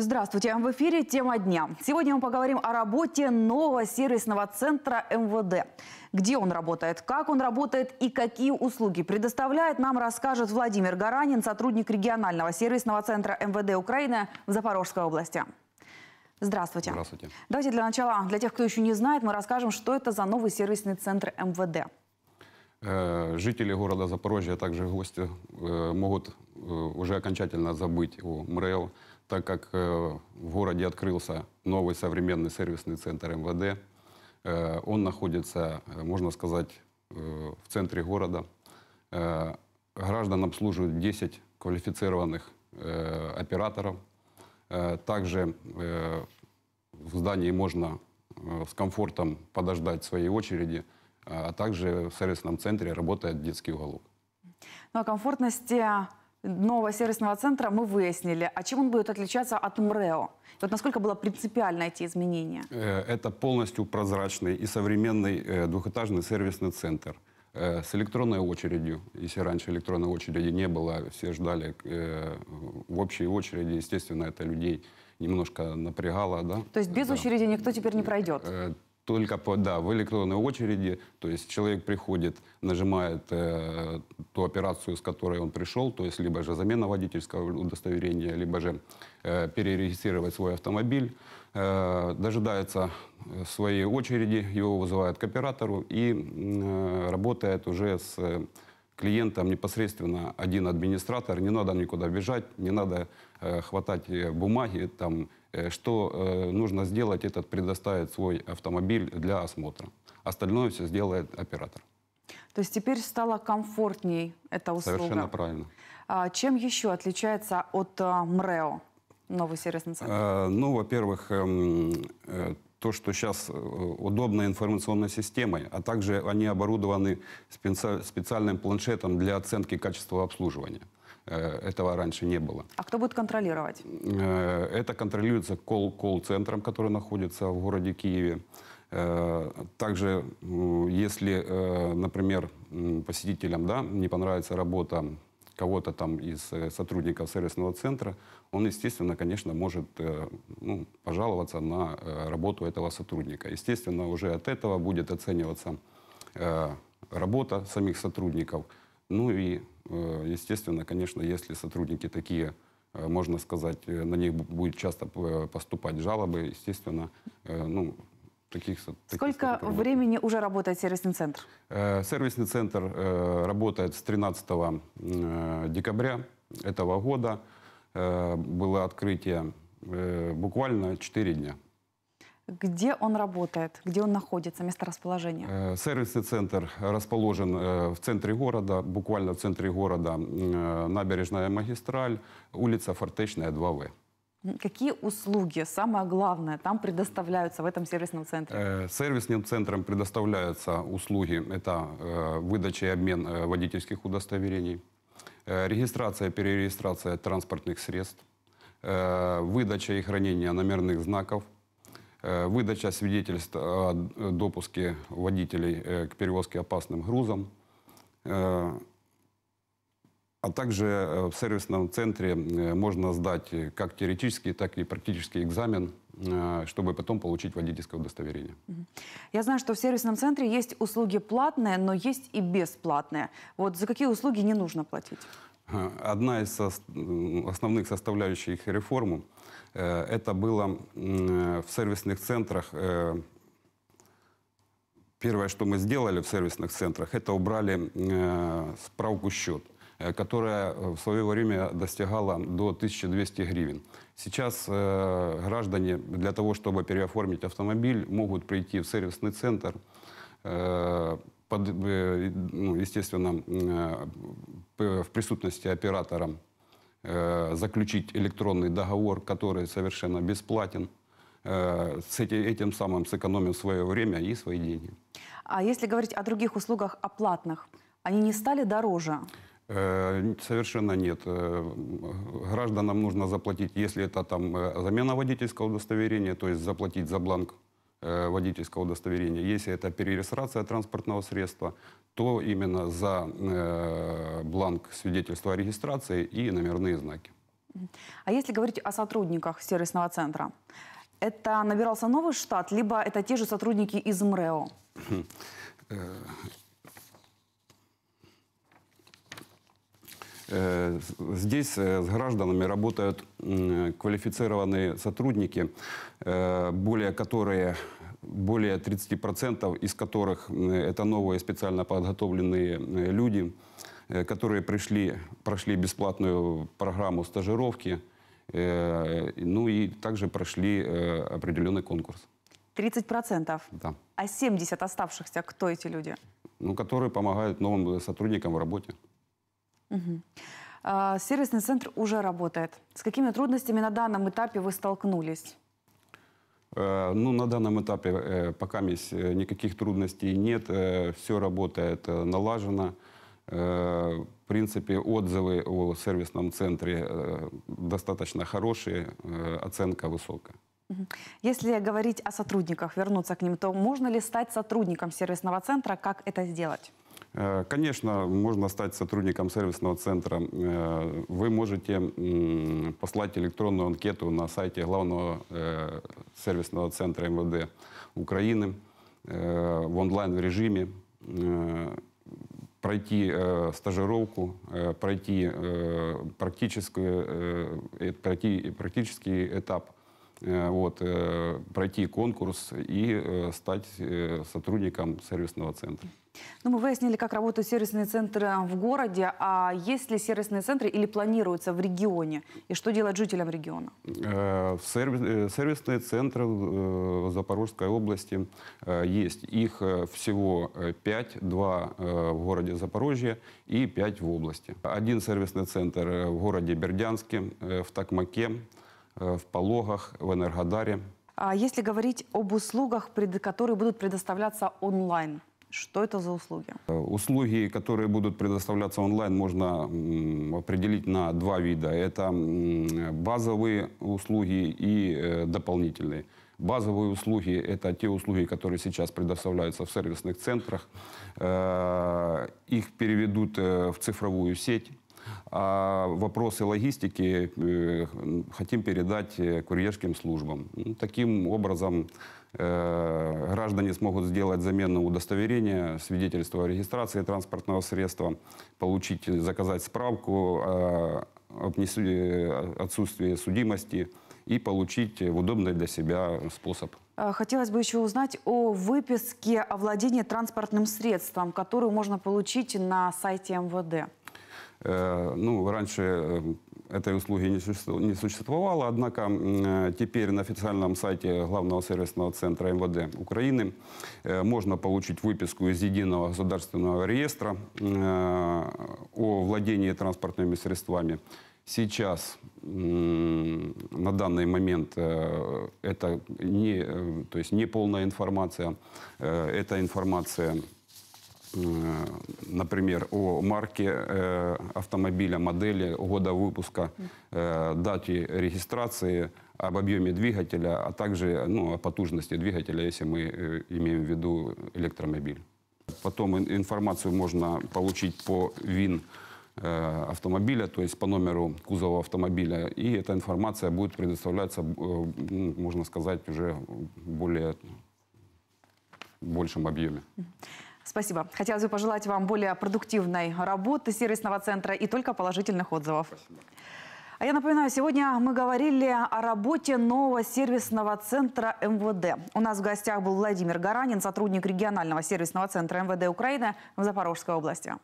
Здравствуйте, в эфире «Тема дня». Сегодня мы поговорим о работе нового сервисного центра МВД. Где он работает, как он работает и какие услуги предоставляет, нам расскажет Владимир Гаранин, сотрудник регионального сервисного центра МВД Украины в Запорожской области. Здравствуйте. Здравствуйте. Давайте для начала, для тех, кто еще не знает, мы расскажем, что это за новый сервисный центр МВД. Э, жители города Запорожья, а также гости э, могут э, уже окончательно забыть о мрэл так как э, в городе открылся новый современный сервисный центр МВД, э, он находится, э, можно сказать, в центре города. Граждан обслуживают 10 квалифицированных операторов. Также в здании можно с комфортом подождать своей очереди, а также в сервисном центре работает детский уголок. Ну, о а комфортности нового сервисного центра мы выяснили, а чем он будет отличаться от МРЭО? вот насколько было принципиально эти изменения? Э, это полностью прозрачный и современный э, двухэтажный сервисный центр э, с электронной очередью. Если раньше электронной очереди не было, все ждали в общей очереди, естественно, это людей немножко напрягало. Да? То есть без да. очереди никто теперь не пройдет? только по, да, в электронной очереди, то есть человек приходит, нажимает э, ту операцию, с которой он пришел, то есть либо же замена водительского удостоверения, либо же э, перерегистрировать свой автомобиль, э, дожидается э, своей очереди, его вызывают к оператору и э, работает уже с э, клиентам непосредственно один администратор, не надо никуда бежать, не надо э, хватать э, бумаги, там, Э, что э, нужно сделать, этот предоставит свой автомобиль для осмотра. Остальное все сделает оператор. То есть теперь стало комфортней эта услуга. Совершенно правильно. А чем еще отличается от э, МРЭО, новый сервисный центр? ну, во-первых, эм, то, что сейчас удобной информационной системой, а также они оборудованы специальным планшетом для оценки качества обслуживания. Э, этого раньше не было. А кто будет контролировать? Э, это контролируется колл-центром, который находится в городе Киеве. Э, также, если, например, посетителям да, не понравится работа кого-то там из сотрудников сервисного центра, он, естественно, конечно, может ну, пожаловаться на работу этого сотрудника. Естественно, уже от этого будет оцениваться работа самих сотрудников – ну и, э, естественно, конечно, если сотрудники такие, э, можно сказать, э, на них будет часто поступать жалобы, естественно, ну, таких... Сколько таких времени уже работает сервисный центр? Сервисный центр работает с 13 декабря этого года. Было открытие буквально 4 дня. Где он работает? Где он находится? Месторасположение? Э, сервисный центр расположен э, в центре города, буквально в центре города э, набережная магистраль, улица Фортечная, 2В. Какие услуги, самое главное, там предоставляются в этом сервисном центре? Сервисным центром предоставляются услуги. Это выдача и обмен водительских удостоверений, регистрация и перерегистрация транспортных средств, выдача и хранение номерных знаков – Э, выдача свидетельств о э, допуске водителей э, к перевозке опасным грузом, а также в сервисном центре можно сдать как теоретический, так и практический экзамен, чтобы потом получить водительское удостоверение. Я знаю, что в сервисном центре есть услуги платные, но есть и бесплатные. Вот за какие услуги не нужно платить? Э, одна из основных составляющих реформы э, – это было э, в сервисных центрах. Первое, что мы сделали в сервисных центрах, это убрали справку счет, которая в свое время достигала до 1200 гривен. Сейчас граждане для того, чтобы переоформить автомобиль, могут прийти в сервисный центр, под, э, ну, естественно, э, в присутствии оператора э, заключить электронный договор, который совершенно бесплатен. С этим самым сэкономим свое время и свои деньги. А если говорить о других услугах, оплатных, они не стали дороже? Совершенно нет. Гражданам нужно заплатить, если это там замена водительского удостоверения, то есть заплатить за бланк Э, водительского удостоверения. Если это перерегистрация транспортного средства, то именно за э, бланк свидетельства о регистрации и номерные знаки. А если говорить о сотрудниках сервисного центра, это набирался новый штат, либо это те же сотрудники из МРЭО? Э, здесь э, с гражданами работают квалифицированные сотрудники, э, более которые более 30% из которых это новые специально подготовленные люди, которые пришли, прошли бесплатную программу стажировки, ну и также прошли определенный конкурс. 30%? Да. А 70 оставшихся, кто эти люди? Ну, которые помогают новым сотрудникам в работе. Угу. А, сервисный центр уже работает. С какими трудностями на данном этапе вы столкнулись? Э, ну, на данном этапе э, пока э, никаких трудностей нет, все работает налажено. В принципе, отзывы о сервисном центре достаточно хорошие, оценка высокая. Если говорить о сотрудниках, вернуться к ним, то можно ли стать сотрудником сервисного центра? Как это сделать? Э, конечно, можно стать сотрудником сервисного центра. Э, вы можете послать электронную анкету на сайте главного э, сервисного центра МВД Украины в онлайн-режиме, пройти стажировку, пройти, практическую, пройти практический этап – вот, пройти конкурс и стать сотрудником сервисного центра. Ну, мы выяснили, как работают сервисные центры э, в городе. А есть ли сервисные центры или планируются в регионе? И что делать жителям региона? Э, э, сервисные центры в Запорожской области есть. Их всего 5, 2 в городе Запорожье и 5 в области. Один сервисный центр в городе Бердянске, в Такмаке, в Пологах, в Энергодаре. А если говорить об услугах, которые будут предоставляться онлайн – что это за услуги? Э, услуги, которые будут предоставляться онлайн, можно определить на два вида. Это базовые услуги и э, дополнительные. Базовые услуги – это те услуги, которые сейчас предоставляются в сервисных центрах. Э, их переведут в цифровую сеть а вопросы логистики э, хотим передать э, курьерским службам. Ну, таким образом, э, граждане смогут сделать замену удостоверения, свидетельство о регистрации транспортного средства, получить, заказать справку об отсутствии судимости и получить в удобный для себя способ. А, хотелось бы еще узнать о выписке о владении транспортным средством, которую можно получить на сайте МВД. Ну, раньше этой услуги не существовало, однако теперь на официальном сайте Главного сервисного центра МВД Украины можно получить выписку из Единого государственного реестра о владении транспортными средствами. Сейчас, на данный момент, это не, то есть не полная информация, Эта информация например, о марке автомобиля, модели, года выпуска, дате регистрации, об объеме двигателя, а также ну, о потужности двигателя, если мы имеем в виду электромобиль. Потом информацию можно получить по ВИН автомобиля, то есть по номеру кузова автомобиля. И эта информация будет предоставляться, ну, можно сказать, уже более большем объеме. Спасибо. Хотелось бы пожелать вам более продуктивной работы сервисного центра и только положительных отзывов. Спасибо. А я напоминаю, сегодня мы говорили о работе нового сервисного центра МВД. У нас в гостях был Владимир Гаранин, сотрудник регионального сервисного центра МВД Украины в Запорожской области.